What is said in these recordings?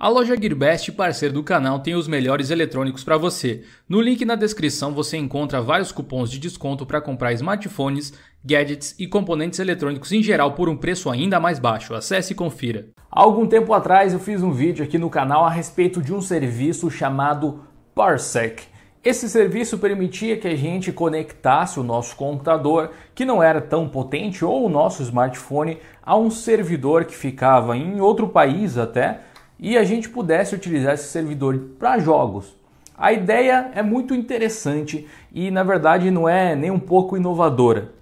A loja Gearbest, parceiro do canal, tem os melhores eletrônicos para você. No link na descrição você encontra vários cupons de desconto para comprar smartphones, gadgets e componentes eletrônicos em geral por um preço ainda mais baixo. Acesse e confira. Há algum tempo atrás eu fiz um vídeo aqui no canal a respeito de um serviço chamado Parsec. Esse serviço permitia que a gente conectasse o nosso computador, que não era tão potente, ou o nosso smartphone, a um servidor que ficava em outro país até, e a gente pudesse utilizar esse servidor para jogos. A ideia é muito interessante e, na verdade, não é nem um pouco inovadora.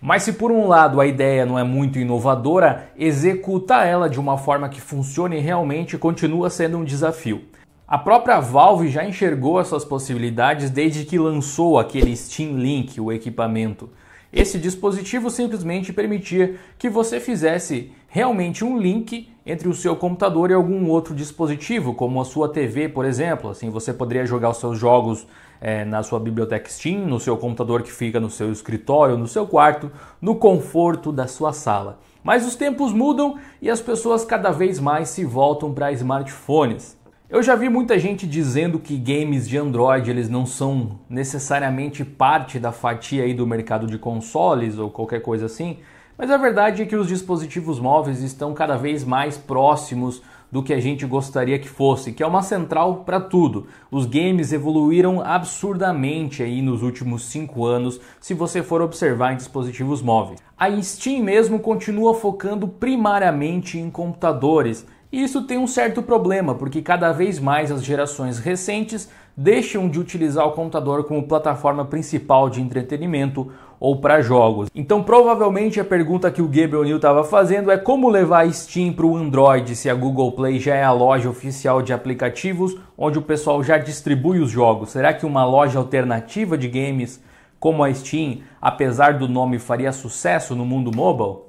Mas se por um lado a ideia não é muito inovadora, executar ela de uma forma que funcione realmente continua sendo um desafio. A própria Valve já enxergou essas possibilidades desde que lançou aquele Steam Link, o equipamento. Esse dispositivo simplesmente permitia que você fizesse realmente um link entre o seu computador e algum outro dispositivo, como a sua TV, por exemplo. Assim, você poderia jogar os seus jogos é, na sua biblioteca Steam, no seu computador que fica no seu escritório, no seu quarto, no conforto da sua sala. Mas os tempos mudam e as pessoas cada vez mais se voltam para smartphones. Eu já vi muita gente dizendo que games de Android eles não são necessariamente parte da fatia aí do mercado de consoles ou qualquer coisa assim, mas a verdade é que os dispositivos móveis estão cada vez mais próximos do que a gente gostaria que fosse, que é uma central para tudo. Os games evoluíram absurdamente aí nos últimos cinco anos, se você for observar em dispositivos móveis. A Steam mesmo continua focando primariamente em computadores e isso tem um certo problema, porque cada vez mais as gerações recentes deixam de utilizar o computador como plataforma principal de entretenimento ou para jogos. Então, provavelmente a pergunta que o Gabriel New estava fazendo é como levar a Steam para o Android, se a Google Play já é a loja oficial de aplicativos onde o pessoal já distribui os jogos. Será que uma loja alternativa de games como a Steam, apesar do nome, faria sucesso no mundo mobile?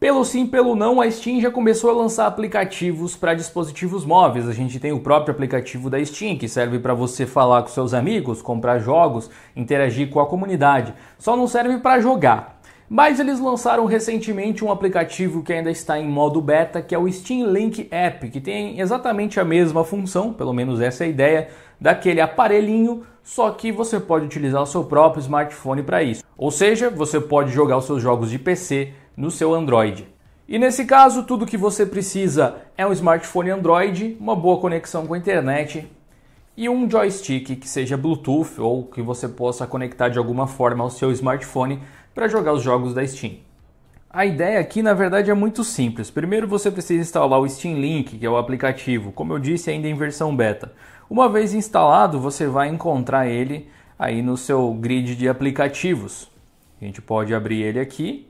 Pelo sim, pelo não, a Steam já começou a lançar aplicativos para dispositivos móveis. A gente tem o próprio aplicativo da Steam, que serve para você falar com seus amigos, comprar jogos, interagir com a comunidade. Só não serve para jogar. Mas eles lançaram recentemente um aplicativo que ainda está em modo beta, que é o Steam Link App, que tem exatamente a mesma função, pelo menos essa é a ideia, daquele aparelhinho, só que você pode utilizar o seu próprio smartphone para isso. Ou seja, você pode jogar os seus jogos de PC no seu Android. E nesse caso, tudo que você precisa é um smartphone Android, uma boa conexão com a internet e um joystick que seja Bluetooth ou que você possa conectar de alguma forma ao seu smartphone para jogar os jogos da Steam. A ideia aqui, na verdade, é muito simples. Primeiro você precisa instalar o Steam Link, que é o aplicativo, como eu disse, ainda em versão beta. Uma vez instalado, você vai encontrar ele aí no seu grid de aplicativos. A gente pode abrir ele aqui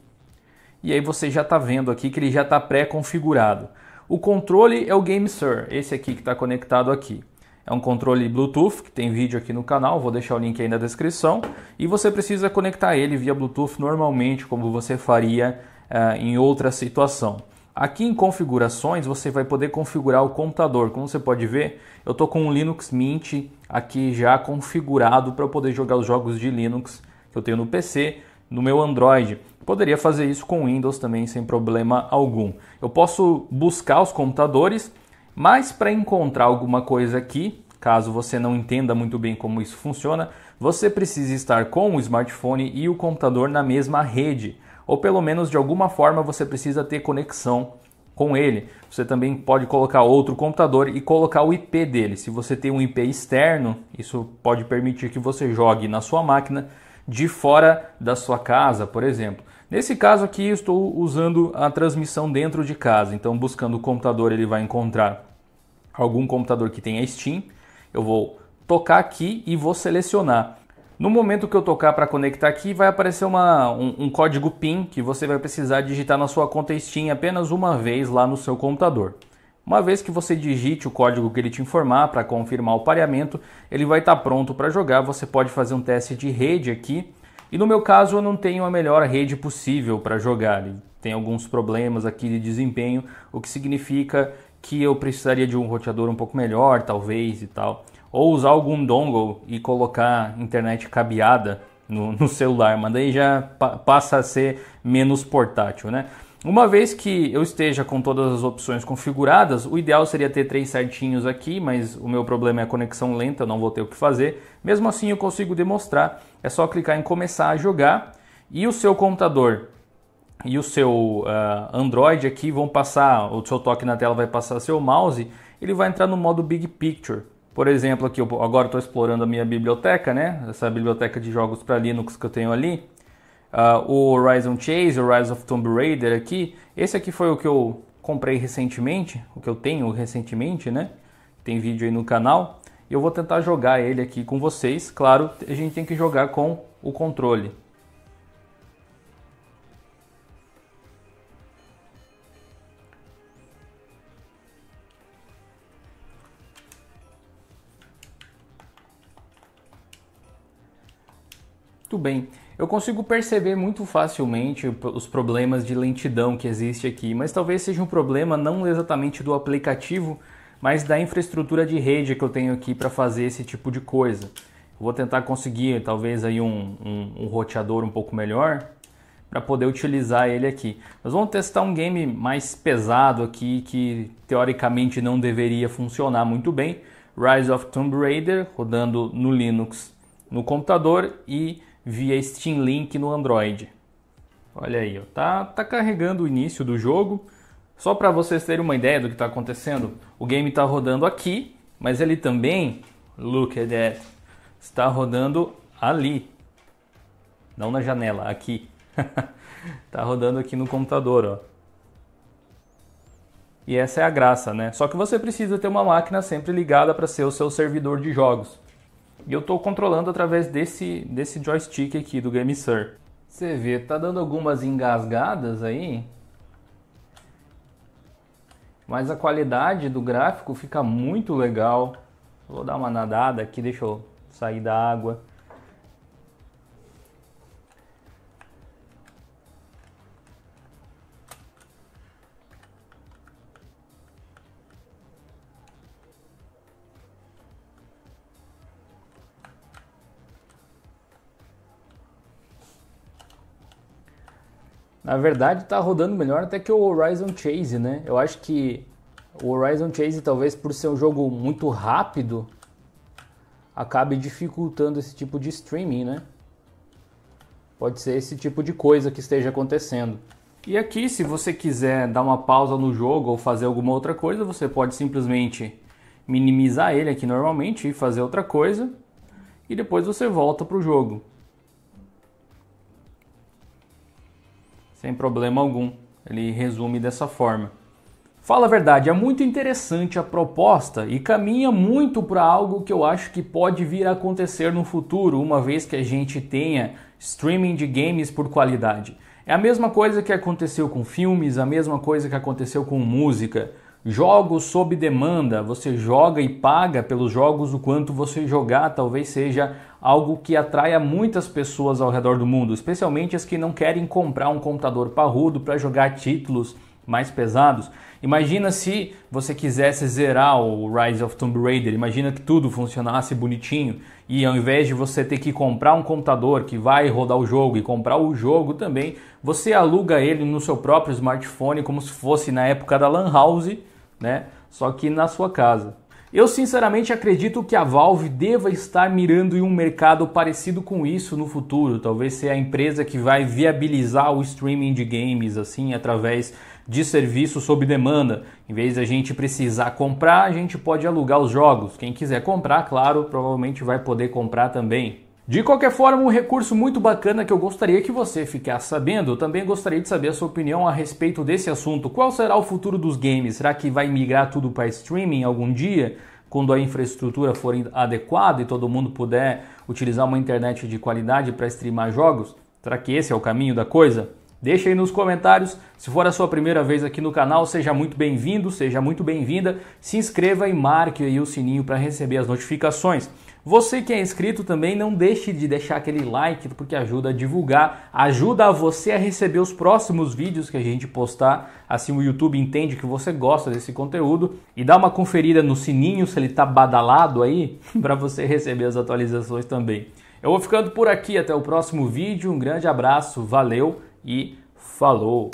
e aí você já está vendo aqui que ele já está pré-configurado. O controle é o GameSir, esse aqui que está conectado aqui. É um controle Bluetooth, que tem vídeo aqui no canal, vou deixar o link aí na descrição. E você precisa conectar ele via Bluetooth normalmente, como você faria uh, em outra situação. Aqui em configurações você vai poder configurar o computador. Como você pode ver, eu estou com o Linux Mint aqui já configurado para poder jogar os jogos de Linux que eu tenho no PC no meu Android. Poderia fazer isso com Windows também sem problema algum. Eu posso buscar os computadores, mas para encontrar alguma coisa aqui, caso você não entenda muito bem como isso funciona, você precisa estar com o smartphone e o computador na mesma rede, ou pelo menos de alguma forma você precisa ter conexão com ele. Você também pode colocar outro computador e colocar o IP dele. Se você tem um IP externo, isso pode permitir que você jogue na sua máquina de fora da sua casa, por exemplo. Nesse caso aqui, estou usando a transmissão dentro de casa. Então, buscando o computador, ele vai encontrar algum computador que tenha Steam. Eu vou tocar aqui e vou selecionar. No momento que eu tocar para conectar aqui, vai aparecer uma, um, um, código PIN que você vai precisar digitar na sua conta Steam apenas uma vez lá no seu computador. Uma vez que você digite o código que ele te informar para confirmar o pareamento, ele vai estar tá pronto para jogar. Você pode fazer um teste de rede aqui. E no meu caso, eu não tenho a melhor rede possível para jogar. Tem alguns problemas aqui de desempenho, o que significa que eu precisaria de um roteador um pouco melhor, talvez e tal. Ou usar algum dongle e colocar internet cabeada no, no celular, mas daí já pa passa a ser menos portátil, né? Uma vez que eu esteja com todas as opções configuradas, o ideal seria ter três certinhos aqui, mas o meu problema é a conexão lenta, eu não vou ter o que fazer. Mesmo assim, eu consigo demonstrar. É só clicar em começar a jogar e o seu computador e o seu uh, Android aqui vão passar, o seu toque na tela vai passar seu mouse, ele vai entrar no modo Big Picture. Por exemplo, aqui eu agora estou explorando a minha biblioteca, né? Essa biblioteca de jogos para Linux que eu tenho ali uh, o Horizon Chase, o Rise of Tomb Raider aqui. Esse aqui foi o que eu comprei recentemente, o que eu tenho recentemente, né? Tem vídeo aí no canal. E eu vou tentar jogar ele aqui com vocês. Claro, a gente tem que jogar com o controle. Muito bem. Eu consigo perceber muito facilmente os problemas de lentidão que existe aqui, mas talvez seja um problema não exatamente do aplicativo, mas da infraestrutura de rede que eu tenho aqui para fazer esse tipo de coisa. Eu vou tentar conseguir talvez aí um, um, um roteador um pouco melhor para poder utilizar ele aqui. Nós vamos testar um game mais pesado aqui que teoricamente não deveria funcionar muito bem. Rise of Tomb Raider rodando no Linux no computador e via Steam Link no Android. Olha aí, ó, tá, tá carregando o início do jogo. Só para vocês terem uma ideia do que está acontecendo, o game está rodando aqui, mas ele também, look at that, está rodando ali, não na janela, aqui. Está rodando aqui no computador, ó. E essa é a graça, né? Só que você precisa ter uma máquina sempre ligada para ser o seu servidor de jogos. E eu estou controlando através desse, desse joystick aqui do GameSir. Você vê, tá dando algumas engasgadas aí. Mas a qualidade do gráfico fica muito legal. Vou dar uma nadada aqui, deixa eu sair da água. Na verdade, está rodando melhor até que o Horizon Chase, né? Eu acho que o Horizon Chase, talvez por ser um jogo muito rápido, acabe dificultando esse tipo de streaming, né? Pode ser esse tipo de coisa que esteja acontecendo. E aqui, se você quiser dar uma pausa no jogo ou fazer alguma outra coisa, você pode simplesmente minimizar ele aqui normalmente e fazer outra coisa, e depois você volta para o jogo. Sem problema algum. Ele resume dessa forma. Fala a verdade, é muito interessante a proposta e caminha muito para algo que eu acho que pode vir a acontecer no futuro, uma vez que a gente tenha streaming de games por qualidade. É a mesma coisa que aconteceu com filmes, a mesma coisa que aconteceu com música. Jogos sob demanda, você joga e paga pelos jogos o quanto você jogar, talvez seja algo que atraia muitas pessoas ao redor do mundo, especialmente as que não querem comprar um computador parrudo para jogar títulos mais pesados. Imagina se você quisesse zerar o Rise of Tomb Raider, imagina que tudo funcionasse bonitinho e ao invés de você ter que comprar um computador que vai rodar o jogo e comprar o jogo também, você aluga ele no seu próprio smartphone como se fosse na época da LAN house, né? Só que na sua casa. Eu sinceramente acredito que a Valve deva estar mirando em um mercado parecido com isso no futuro. Talvez seja a empresa que vai viabilizar o streaming de games assim através de serviços sob demanda. Em vez de a gente precisar comprar, a gente pode alugar os jogos. Quem quiser comprar, claro, provavelmente vai poder comprar também. De qualquer forma, um recurso muito bacana que eu gostaria que você ficasse sabendo. Eu também gostaria de saber a sua opinião a respeito desse assunto. Qual será o futuro dos games? Será que vai migrar tudo para streaming algum dia? Quando a infraestrutura for adequada e todo mundo puder utilizar uma internet de qualidade para streamar jogos? Será que esse é o caminho da coisa? Deixa aí nos comentários. Se for a sua primeira vez aqui no canal, seja muito bem-vindo, seja muito bem-vinda. Se inscreva e marque aí o sininho para receber as notificações. Você que é inscrito também, não deixe de deixar aquele like, porque ajuda a divulgar, ajuda você a receber os próximos vídeos que a gente postar. Assim o YouTube entende que você gosta desse conteúdo e dá uma conferida no sininho se ele está badalado aí, para você receber as atualizações também. Eu vou ficando por aqui, até o próximo vídeo. Um grande abraço, valeu e falou!